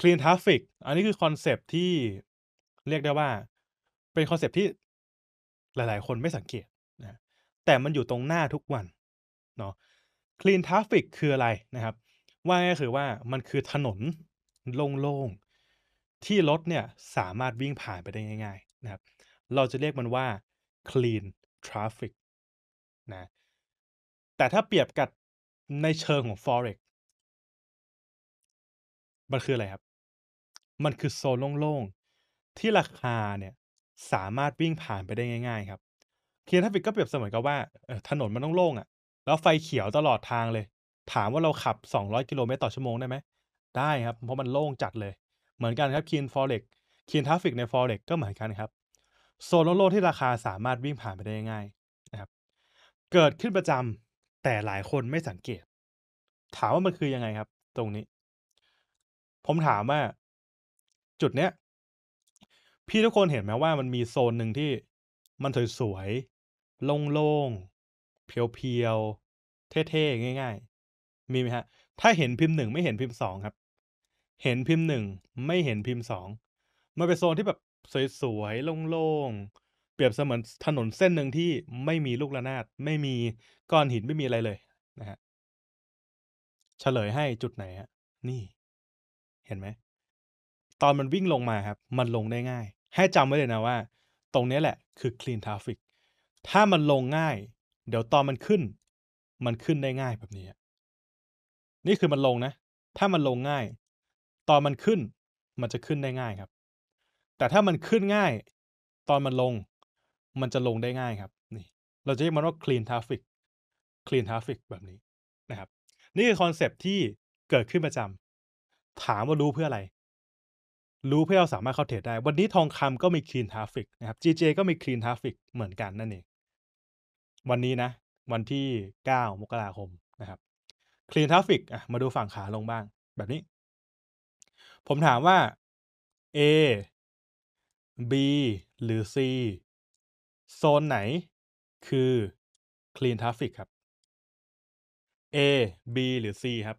Clean Traffic อันนี้คือคอนเซปที่เรียกได้ว่าเป็นคอนเซปที่หลาย ๆ คนไม่สังเกตนะ แต่มันอยู่ตรงหน้าทุกวันเนาะ Clean Traffic คืออะไรนะครับ ว่าก็คือว่ามันคือถนนโล่ง ๆ ที่รถเนี่ยสามารถวิ่งผ่านไปได้ง่าย ๆ นะครับ เราจะเรียกมันว่า Clean Traffic นะ แต่ถ้าเปรียบกับในเชิงของ forex มันคืออะไรครับมันคือโซนโล่ง ๆ ที่ราคาเนี่ยสามารถวิ่งผ่านไปได้ง่าย ๆ ครับเคียร์ทราฟิกก็เปรียบเสมือนกับว่าถนนมันต้องโล่งอะ่ะ แล้วไฟเขียวตลอดทางเลย ถามว่าเราขับ 200กิโลเมตรต่อชั่วโมงได้ไหม ได้ครับ เพราะมันโล่งจัดเลย เหมือนกันครับเคียร์ฟอร์เร็กเคียร์ทราฟิกในฟอร์เร็กก็เหมือนกันครับ โซนโล่ง ๆ ที่ราคาสามารถวิ่งผ่านไปได้ง่ายนะครับ เกิดขึ้นประจำแต่หลายคนไม่สังเกต ถามว่ามันคือยังไงครับ ตรงนี้ ผมถามว่าจุดเนี้ยพี่ทุกคนเห็นไหมว่ามันมีโซนหนึ่งที่มันสวยๆโล่งๆเพียวๆเท่ๆง่าย ๆ มีไหมฮะถ้าเห็นพิมพ์หนึ่งไม่เห็นพิมพ์สองครับ เห็นพิมพ์หนึ่งไม่เห็นพิมพ์สองมันเป็นโซนที่แบบสวยๆโล่งๆเปรียบเสมือนถนนเส้นหนึ่งที่ไม่มีลูกระนาด ไม่มีก้อนหินไม่มีอะไรเลย นะฮะเฉลยให้จุดไหนฮะนี่เห็นไหมตอนมันวิ่งลงมาครับ มันลงได้ง่าย ให้จำไว้เลยนะว่า ตรงนี้แหละ คือ clean traffic ถ้ามันลงง่าย เดี๋ยวตอนมันขึ้น มันขึ้นได้ง่ายแบบนี้ นี่คือมันลงนะ ถ้ามันลงง่าย ตอนมันขึ้น มันจะขึ้นได้ง่ายครับ แต่ถ้ามันขึ้นง่าย ตอนมันลง มันจะลงได้ง่ายครับ นี่ เราจะเรียกมันว่า clean traffic clean traffic แบบนี้นะครับ นี่คือคอนเซปที่เกิดขึ้นประจำถามว่ารู้เพื่ออะไรรู้เพื่อเราสามารถเข้าเทรดได้ วันนี้ทองคำก็มีคลีนทราฟิกนะครับ GJ ก็มีคลีนทราฟิกเหมือนกันนั่นเอง วันนี้นะ วันที่ 9 มกราคมนะครับ คลีนทราฟิกมาดูฝั่งขาลงบ้างแบบนี้ ผมถามว่า A B หรือ C โซนไหน คือคลีนทราฟิกครับ A B หรือ C ครับ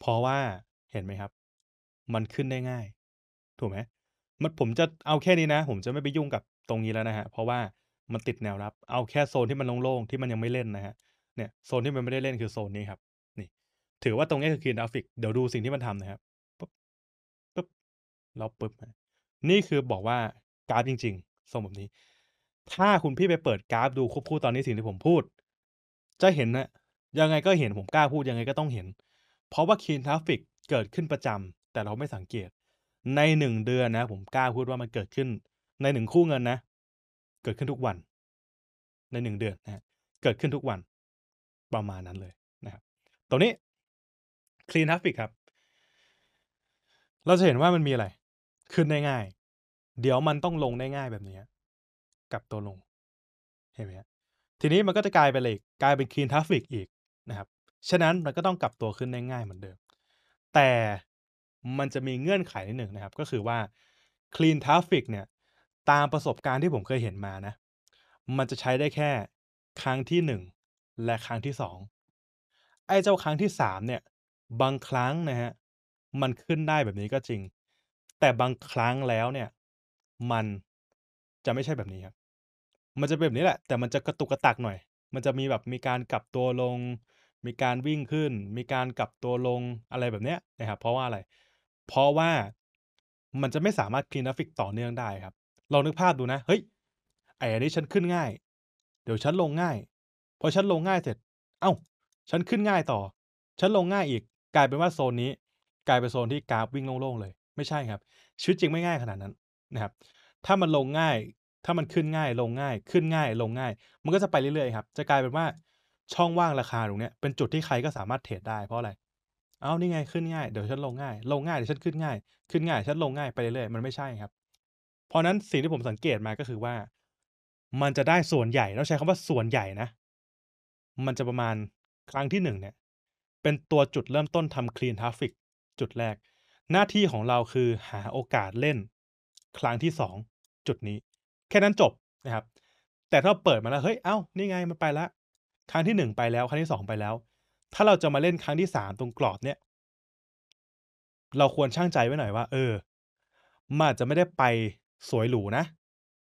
เพราะว่าเห็นไหมครับ มันขึ้นได้ง่าย ถูกไหมมันผมจะเอาแค่นี้นะ ผมจะไม่ไปยุ่งกับตรงนี้แล้วนะฮะ เพราะว่ามันติดแนวรับเอาแค่โซนที่มันโล่งๆที่มันยังไม่เล่นนะฮะเนี่ย โซนที่มันไม่ได้เล่นคือโซนนี้ครับ นี่ถือว่าตรงนี้คือคีนกราฟิกเดี๋ยวดูสิ่งที่มันทำนะครับปุ๊บปุ๊บล้วปุ๊บนี่คือบอกว่ากราฟจริงๆทรงแบบนี้ ถ้าคุณพี่ไปเปิดกราฟ ดูควบคู่ตอนนี้สิ่งที่ผมพูด จะเห็นนะยังไงก็เห็นผมกล้าพูดยังไงก็ต้องเห็นเพราะว่าคีนทราฟิกเกิดขึ้นประจำ แต่เราไม่สังเกต ในหนึ่งเดือนนะ ผมกล้าพูดว่ามันเกิดขึ้น ในหนึ่งคู่เงินนะ เกิดขึ้นทุกวัน ในหนึ่งเดือนนะ เกิดขึ้นทุกวัน ประมาณนั้นเลยนะครับตรงนี้คลีนทราฟิกครับเราจะเห็นว่ามันมีอะไร ขึ้นได้ง่ายเดี๋ยวมันต้องลงได้ง่ายแบบนี้กับตัวลงเห็นไหมทีนี้มันก็จะกลายเป็นเลยกลายเป็นคลีนทราฟิกอีกนะครับฉะนั้นมันก็ต้องกลับตัวขึ้นได้ง่ายเหมือนเดิม แต่ มันจะมีเงื่อนไขนิดหนึ่งนะครับ ก็คือว่า Clean Traffic เนี่ย ตามประสบการณ์ที่ผมเคยเห็นมานะ มันจะใช้ได้แค่ครั้งที่1และครั้งที่2ไอ้เจ้าครั้งที่3เนี่ย บางครั้งนะฮะ มันขึ้นได้แบบนี้ก็จริง แต่บางครั้งแล้วเนี่ย มัน จะไม่ใช่แบบนี้ครับ มันจะเป็นแบบนี้แหละ แต่มันจะกระตุกกระตักหน่อย มันจะมีแบบมีการกลับตัวลงมีการวิ่งขึ้น มีการกลับตัวลงอะไรแบบเนี้ยนะครับ เพราะว่าอะไร เพราะว่ามันจะไม่สามารถคลีนอาฟิกต่อเนื่องได้ครับลองนึกภาพดูนะเฮ้ยไอ้อันนี้ฉันขึ้นง่าย เดี๋ยวฉันลงง่ายพอฉันลงง่ายเสร็จ เอ้า ฉันขึ้นง่ายต่อฉันลงง่ายอีก กลายเป็นว่าโซนนี้ กลายเป็นโซนที่กราฟวิ่งโล่งๆเลย ไม่ใช่ครับชีวิตจริงไม่ง่ายขนาดนั้นนะครับ ถ้ามันลงง่าย ถ้ามันขึ้นง่ายลงง่ายขึ้นง่ายลงง่าย มันก็จะไปเรื่อยๆครับ จะกลายเป็นว่าช่องว่างราคาตรงเนี้ยเป็นจุดที่ใครก็สามารถเทรดได้เพราะอะไร เอานี่ไง ขึ้นง่าย เดี๋ยวฉันลงง่าย ลงง่ายเดี๋ยวฉันขึ้นง่าย ขึ้นง่ายฉันลงง่ายไปเรื่อยๆมันไม่ใช่ครับ เพราะนั้นสิ่งที่ผมสังเกตมาก็คือว่า มันจะได้ส่วนใหญ่เราใช้คำว่าส่วนใหญ่นะ มันจะประมาณ ครั้งที่หนึ่งเนี่ย เป็นตัวจุดเริ่มต้นทำคลีนทราฟิกจุดแรก หน้าที่ของเราคือหาโอกาสเล่นครั้งที่สองจุดนี้ แค่นั้นจบนะครับ แต่ถ้าเปิดมาแล้วเฮ้ยเอ้านี่ไงมันไปละครั้งที่หนึ่งไปแล้ว ครั้งที่สองไปแล้ว ถ้าเราจะมาเล่นครั้งที่สามตรงกรอบเนี่ย เราควรช่างใจไว้หน่อยว่า เออมันจจะไม่ได้ไปสวยหรูนะ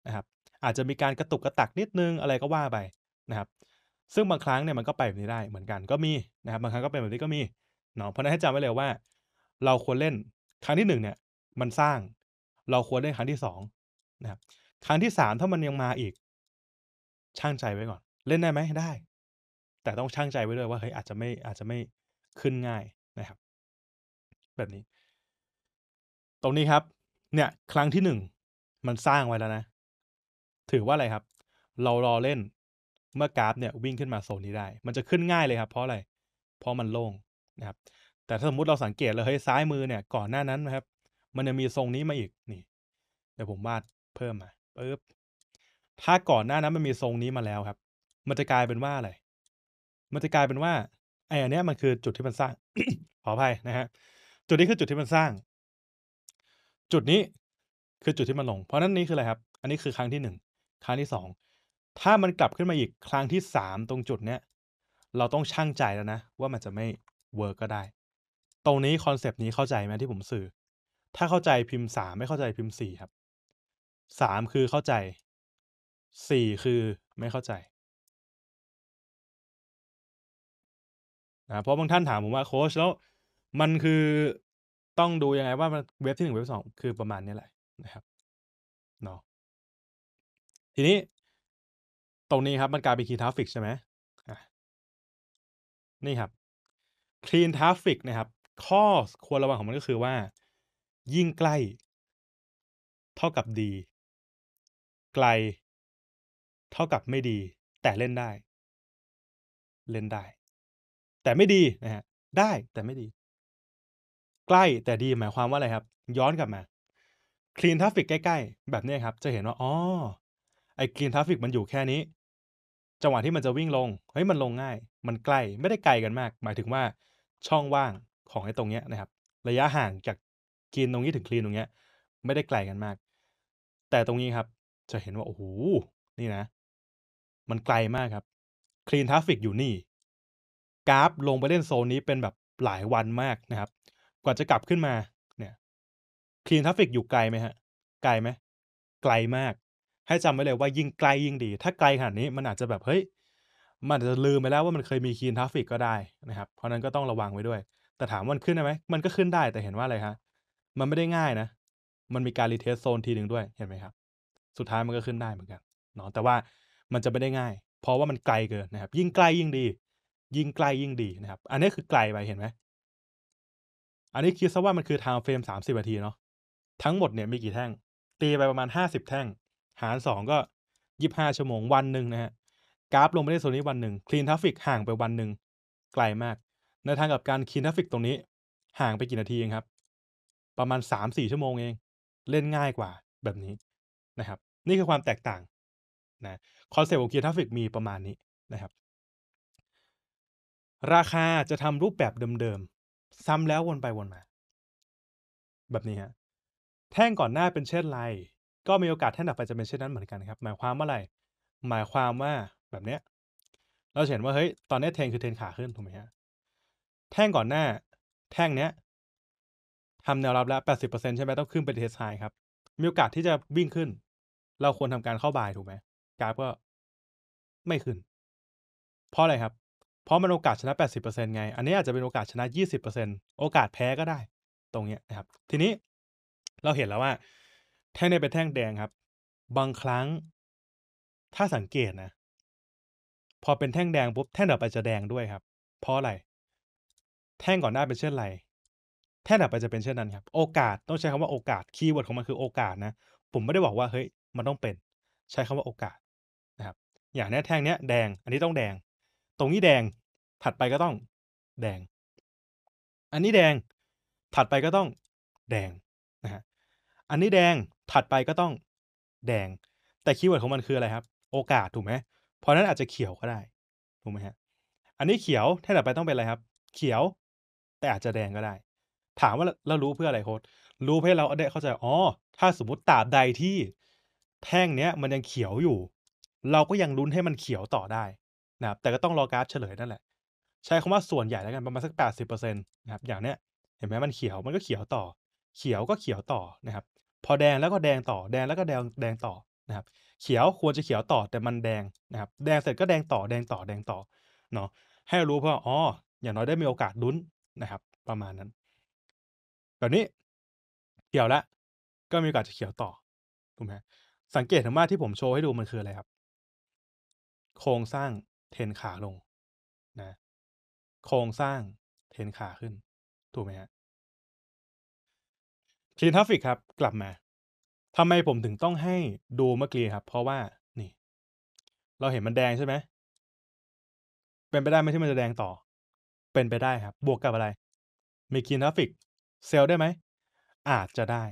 นะครับ อาจจะมีการกระตุกกระตักนิดนึงอะไรก็ว่าไปนะครับ ซึ่งบางครั้งเนี่ยมันก็ไปแบบนี้ได้เหมือนกันก็มีนะครับบางครั้งก็เป็นแบบนี้ก็มีเนาะเพราะนั้นให้จำไว้เลยว่า เราควรเล่นครั้งที่หนึ่งเนี่ย มันสร้าง เราควรเล่นครั้งที่สองนะครับครั้งที่สามถ้ามันยังมาอีกช่างใจไว้ก่อน เล่นได้ไหมได้แต่ต้องช่างใจไว้ด้วยว่าเฮ้ยอาจจะไม่อาจจะไม่ขึ้นง่ายนะครับ แบบนี้ ตรงนี้ครับ เนี่ยครั้งที่หนึ่งมันสร้างไว้แล้วนะถือว่าอะไรครับ เรารอเล่นเมื่อกราฟเนี่ย วิ่งขึ้นมาโซนนี้ได้ มันจะขึ้นง่ายเลยครับ เพราะอะไร เพราะมันโล่งนะครับ แต่ถ้าสมมติเราสังเกตเลยเฮ้ยซ้ายมือเนี่ยก่อนหน้านั้นนะครับ มันจะมีทรงนี้มาอีกนี่ เดี๋ยวผมวาดเพิ่มมาปึ๊บถ้าก่อนหน้านั้นมันมีทรงนี้มาแล้วครับ มันจะกลายเป็นว่าอะไรมันจะกลายเป็นว่าไอ้อันเนี้ยมันคือจุดที่มันสร้างขออภัยนะฮะจุดนี้คือจุดที่มันสร้าง จุดนี้คือจุดที่มันลง เพราะนั้นนี่คืออะไรครับ อันนี้คือครั้งที่หนึ่งครั้งที่สองถ้ามันกลับขึ้นมาอีกครั้งที่สามตรงจุดเนี้ย เราต้องช่างใจแล้วนะ ว่ามันจะไม่เวิร์กก็ได้ ตรงนี้คอนเซปต์นี้เข้าใจไหมที่ผมสื่อ ถ้าเข้าใจพิมพ์สามไม่เข้าใจพิมพ์สี่ครับสามคือเข้าใจสี่คือไม่เข้าใจนะเพราะบางท่านถามผมว่าโค้ชแล้ว มันคือต้องดูยังไงว่าเว็บที่หนึ่งเว็บสองคือประมาณนี้แหละนะครับเนาะทีนี้ ตรงนี้ครับมันกลายเป็นคีย์ทราฟิกใช่ไหมนี่ครับคลีนทราฟฟิกนะครับ ข้อควรระวังของมันก็คือว่า ยิ่งใกล้ เท่ากับดี ไกล เท่ากับไม่ดี แต่เล่นได้ เล่นได้แต่ไม่ดีนะฮะ ได้แต่ไม่ดี ใกล้แต่ดีหมายความว่าอะไรครับ ย้อนกลับมาคลีนทราฟิกใกล้ๆแบบนี้ครับ จะเห็นว่าอ๋อไอ้คลีนทราฟิกมันอยู่แค่นี้ จังหวะที่มันจะวิ่งลง เฮ้ย มันลงง่าย มันใกล้ ไม่ได้ไกลกันมาก หมายถึงว่าช่องว่างของไอ้ตรงเนี้ยนะครับ ระยะห่างจากคลีนตรงนี้ถึงคลีนตรงเนี้ย ไม่ได้ไกลกันมาก แต่ตรงนี้ครับ จะเห็นว่า โอ้โห นี่นะ มันไกลมากครับคลีนทราฟิกอยู่นี่กราฟลงไปเล่นโซนนี้เป็นแบบหลายวันมากนะครับ กว่าจะกลับขึ้นมา เนี่ยคลีนทัฟฟิกอยู่ไกลไหมฮะ ไกลไหม ไกลมาก ให้จำไว้เลยว่ายิ่งไกลยิ่งดี ถ้าไกลขนาดนี้มันอาจจะแบบ เฮ้ย มันอาจจะลืมไปแล้วว่ามันเคยมีคลีนทัฟฟิกก็ได้นะครับ เพราะนั้นก็ต้องระวังไว้ด้วย แต่ถามมันขึ้นได้ไหมมันก็ขึ้นได้แต่เห็นว่าอะไรฮะ มันไม่ได้ง่ายนะ มันมีการรีเทสโซนทีหนึ่งด้วย เห็นไหมครับ สุดท้ายมันก็ขึ้นได้เหมือนกันเนาะแต่ว่ามันจะไม่ได้ง่าย เพราะว่ามันไกลเกินนะครับ ยิ่งไกลยิ่งดียิ่งไกลยิ่งดีนะครับ อันนี้คือไกลไปเห็นไหมอันนี้คิดซะว่ามันคือไทม์เฟรมสามสิบนาทีเนาะทั้งหมดเนี่ยมีกี่แท่ง ตีไปประมาณห้าสิบแท่ง หารสองก็ยี่ห้าชั่วโมง วันหนึ่งนะฮะกราฟลงไปได้โซนนี้วันหนึ่งคลีนทัฟฟิกห่างไปวันหนึ่งไกลมาก ในทางกับการคลีนทัฟฟิกตรงนี้ ห่างไปกี่นาทีเองครับ ประมาณสามสี่ชั่วโมงเอง เล่นง่ายกว่าแบบนี้นะครับ นี่คือความแตกต่างนะคอนเซปต์ของคลีนทัฟฟิกมีประมาณนี้นะครับราคาจะทำรูปแบบเดิมๆซ้ำแล้ววนไปวนมา แบบนี้ฮะแท่งก่อนหน้าเป็นเช่นไรก็มีโอกาสแท่งต่อไปจะเป็นเช่นนั้นเหมือนกันครับหมายความว่าอะไรหมายความว่าแบบเนี้ยเราเห็นว่าเฮ้ยตอนนี้เทนคือเทน ขาขึ้นถูกไหมฮะแท่งก่อนหน้า แท่งเนี้ยทำแนวรับแล้วแปปดสิบเเอร์ซต์ใช่ไหมต้องขึ้นไปเทสไฮครับมีโอกาสที่จะวิ่งขึ้น เราควรทำการเข้าบายถูกไหมกราฟก็ไม่ขึ้น เพราะอะไรครับเพราะมันโอกาสชนะ 80%ไง อันนี้อาจจะเป็นโอกาสชนะ 20%โอกาสแพ้ก็ได้ ตรงเนี้ยนะครับ ทีนี้เราเห็นแล้วว่าแท่งนี้เป็นแท่งแดงครับ บางครั้ง ถ้าสังเกตนะ พอเป็นแท่งแดงปุ๊บแท่งต่อไปจะแดงด้วยครับ เพราะอะไร แท่งก่อนหน้าเป็นเช่นไร แท่งต่อไปจะเป็นเช่นนั้นครับ โอกาสต้องใช้คำว่าโอกาส คีย์เวิร์ดของมันคือโอกาสนะ ผมไม่ได้บอกว่าเฮ้ยมันต้องเป็น ใช้คำว่าโอกาสนะครับ อย่างนี้แท่งเนี้ย แดง อันนี้ต้องแดง ตรงนี้แดงถัดไปก็ต้องแดง อันนี้แดง ถัดไปก็ต้อง แดง นะฮะ อันนี้แดง ถัดไปก็ต้องแดง แต่คีย์เวิร์ดของมันคืออะไรครับ โอกาสถูกไหมเพราะนั้นอาจจะเขียวก็ได้ ถูกไหมฮะ อันนี้เขียวถ้าถัดไปต้องเป็นอะไรครับ เขียว แต่อาจจะแดงก็ได้ ถามว่าเรารู้เพื่ออะไรโค้ดรู้เพื่อเราได้เข้าใจ อ๋อ ถ้าสมมติตราบใดที่แท่งเนี้ย มันยังเขียวอยู่ เราก็ยังลุ้นให้มันเขียวต่อได้นะครับ แต่ก็ต้องรอกราฟเฉลยนั่นแหละใช้คำว่าส่วนใหญ่แล้วกันประมาณสัก 80%นะครับอย่างเนี้ย เห็นไหมมันเขียวมันก็เขียวต่อ เขียวก็เขียวต่อนะครับ พอแดงแล้วก็แดงต่อแดงแล้วก็แดงแดงต่อนะครับ เขียวควรจะเขียวต่อแต่มันแดงนะครับแดงเสร็จก็แดงต่อแดงต่อ แดงต่อเนาะให้รู้เพราะอ๋ออย่างน้อยได้มีโอกาสลุ้นนะครับ ประมาณนั้นแบบนี้เขียวละก็มีโอกาสจะเขียวต่อถูกไหมสังเกตเห็นว่าที่ผมโชว์ให้ดูมันคืออะไรครับ โครงสร้างเทนขาลงนะโครงสร้างเทนขาขึ้น ถูกไหมฮะคลีนทัฟฟิกครับ กลับมาทำไมผมถึงต้องให้ดูเมื่อกี้ครับเพราะว่านี่ เราเห็นมันแดงใช่ไหมเป็นไปได้ไหมที่มันจะแดงต่อ เป็นไปได้ครับ บวกกับอะไร มีคีนทัฟฟิกเซลได้ไหม อาจจะได้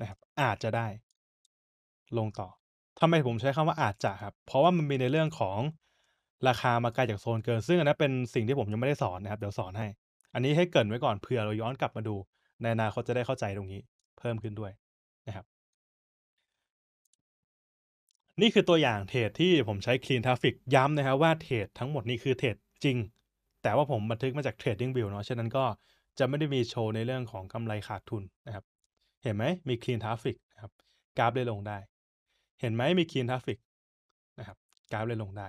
นะครับ อาจจะได้ ลงต่อทำไมผมใช้คำว่าอาจจะครับเพราะว่ามันมีในเรื่องของราคามาไกลจากโซนเกิน ซึ่งอันนั้นเป็นสิ่งที่ผมยังไม่ได้สอนนะครับ เดี๋ยวสอนให้ อันนี้ให้เกินไว้ก่อนเผื่อเราย้อนกลับมาดู ในอนาคตจะได้เข้าใจตรงนี้ เพิ่มขึ้นด้วยนะครับ นี่คือตัวอย่างเทรดที่ผมใช้ Clean Traffic ย้ำนะครับว่าเทรดทั้งหมดนี้คือเทรดจริง แต่ว่าผมบันทึกมาจาก Trading View เนาะฉะนั้นก็ จะไม่ได้มีโชว์ในเรื่องของกำไรขาดทุนนะครับ เห็นไหมมี Clean Traffic นะครับกราฟเลยลงได้ เห็นไหมมี Clean Traffic นะครับกราฟเลยลงได้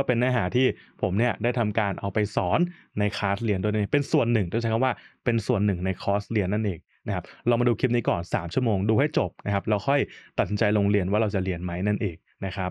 ก็เป็นเนื้อหาที่ผมเนี่ยได้ทำการเอาไปสอนในคลาสเรียนดนว้เป็นส่วนหนึ่งต้องใช้คำว่าเป็นส่วนหนึ่งในคอร์สเรียนนั่นเองนะครับเรามาดูคลิปนี้ก่อน 3 ชั่วโมงดูให้จบนะครับ เราค่อยตัดสินใจลงเรียนว่าเราจะเรียนไหมนั่นเองนะครับ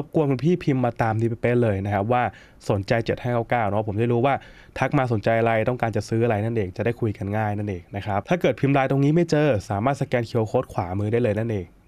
บกวนคุณพี่พิมพ์มาตามที่เป๊ะเลยนะครับว่าสนใจ7599เนาะผมจะรู้ว่า ทักมาสนใจอะไรต้องการจะซื้ออะไรนั่นเองจะได้คุยกันง่ายนั่นเองนะครับถ้าเกิดพิมพ์ลายตรงนี้ไม่เจอสามารถสแกนเคีย์โค้ดขวามือได้เลยนั่นเอง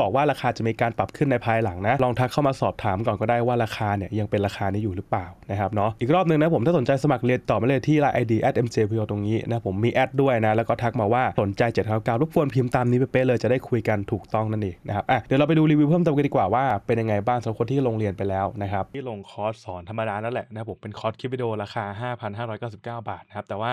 บอกว่าราคาจะมีการปรับขึ้นในภายหลังนะ ลองทักเข้ามาสอบถามก่อนก็ได้ว่าราคาเนี่ย ยังเป็นราคานี้อยู่หรือเปล่านะครับเนาะอีกรอบนึงนะผมถ้าสนใจสมัครเรียนต่อมาเลยที่ไลน์ ID at mjpo ตรงนี้นะผมมีแอดด้วยนะแล้วก็ทักมาว่าสนใจเจ็ดเก้ารบกวนพิมพ์ตามนี้ไปเป๊ะเลยจะได้คุยกันถูกต้องนั่นเองนะครับอ่ะเดี๋ยวเราไปดูรีวิวเพิ่มเติมกันดีกว่าว่าเป็นยังไงบ้างสำหรับคนที่ลงเรียนไปแล้วนะครับที่ลงคอร์สสอนธรรมดานั่นแหละนะผมเป็นคอร์สคลิปวิดีโอราคา5,599 บาทนะครับแต่ว่า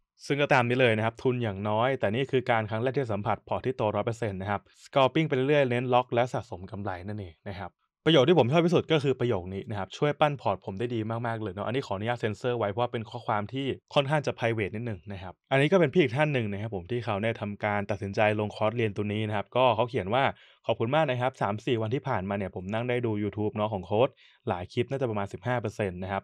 ซึ่งก็ตามนี้เลยนะครับ ทุนอย่างน้อย แต่นี่คือการครั้งแรกที่สัมผัสพอที่โตร้อยเปอร์เซ็นต์นะครับสกอร์ปิ้งไปเรื่อยเน้นล็อกและสะสมกำไรนั่นเองนะครับ ประโยชน์ที่ผมชอบที่สุดก็คือประโยคนี้นะครับ ช่วยปั้นพอร์ตผมได้ดีมากๆเลยเนาะ อันนี้ขออนุญาตเซ็นเซอร์ไว้ เพราะเป็นข้อความที่ค่อนข้างจะไพรเวทนิดหนึ่งนะครับอันนี้ก็เป็นพี่อีกท่านหนึ่งนะครับผมที่เขาได้ทำการตัดสินใจลงคอร์สเรียนตัวนี้นะครับก็เขาเขียนว่าขอบคุณมากนะครับ 3-4 วันที่ผ่านมาเนี่ยผมนั่งได้ดู YouTube เนาะของโค้ดหลายคลิปน่าจะประมาณ15%นะครับ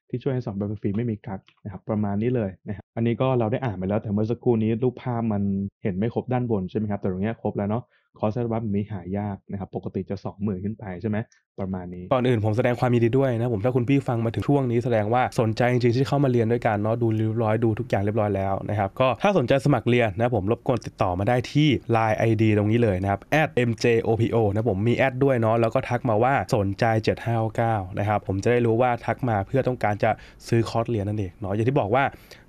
ที่ช่วยให้สอนแบบฟรีไม่มีกักนะครับประมาณนี้เลยนะครับอันนี้ก็เราได้อ่านไปแล้วแต่เมื่อสักครู่นี้รูปภาพมันเห็นไม่ครบด้านบนใช่ไหมครับแต่ตรงนี้ครบแล้วเนาะคอร์สบัฟมีหายากนะครับปกติจะ2 0,000ขึ้นไป ใช่ไหมประมาณนี้ก่อนอื่นผมแสดงความยินดีด้วยนะผมถ้าคุณพี่ฟังมาถึงช่วงนี้แสดงว่าสนใจจริงๆ ที่เข้ามาเรียนด้วยกันเนาะดูเรียบร้อยดูทุกอย่างเรียบร้อยแล้วนะครับก็ถ้าสนใจสมัครเรียนนะผมรบกวนติดต่อมาได้ที่ Line ID ตรงนี้เลยนะครับ @mjopo นะผมมีแอดด้วยเนาะแล้วก็ทักมาว่าสนใจ7 5 9นะครับผมจะได้รู้ว่าทักมาเพื่อต้องการจะซื้อคอร์สเรียนนั่นเองเนาะอย่างที่บอกว่า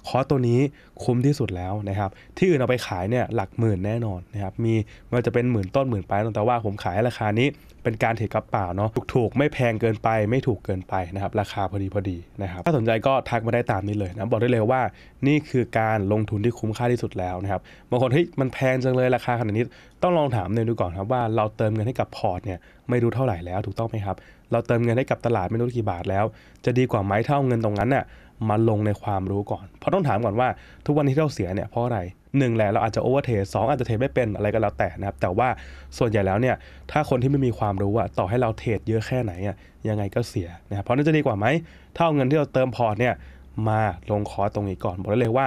คอร์สตัวนี้คุ้มที่สุดแล้วนะครับ ที่อื่นเอาไปขายเนี่ยหลักหมื่นแน่นอนนะครับมีมันจะเป็นหมื่นต้นหมื่นปลายแต่ว่าผมขายราคานี้เป็นการเทรดกระเป๋าเนาะถูกๆไม่แพงเกินไปไม่ถูกเกินไปนะครับราคาพอดีพอดีนะครับถ้าสนใจก็ทักมาได้ตามนี้เลยนะบอกได้เลยว่า นี่คือการลงทุนที่คุ้มค่าที่สุดแล้วนะครับบางคนเฮ้ยมันแพงจังเลยราคาขนาดนี้ต้องลองถามเนยดูก่อนครับว่าเราเติมเงินให้กับพอร์ตเนี่ยไม่รู้เท่าไหร่แล้วถูกต้องไหมครับเราเติมเงินให้กับตลาดไม่รู้กี่บาทแล้ว จะดีกว่าไหมถ้าเอาเงินตรงนั้นน่ยมาลงในความรู้ก่อนเพราะต้องถามก่อนว่า ทุกวันที่เราเสียเนี่ยเพราะอะไรหนึ่งแหละเราอาจจะโอเวอร์เทรดสองอาจจะเทรดไม่เป็นอะไรก็แล้วแต่นะครับแต่ว่าส่วนใหญ่แล้วเนี่ยถ้าคนที่ไม่มีความรู้อะต่อให้เราเทรดเยอะแค่ไหนอะยังไงก็เสียนะครับเพราะนั่นจะดีกว่าไหมถ้าเอาเงินที่เราเติมพอร์ตเนี่ยมาลงคอร์ตรงนี้ก่อนบอกได้เลยว่า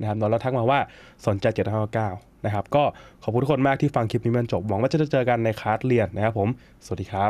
นะครับแล้วทักมาว่า สนใจ7้9นะครับ ก็ขอบคุณทุกคนมากที่ฟังคลิปนี้มันจบ หวังว่าจะเจอกันในคลาสเรียนนะครับผม สวัสดีครับ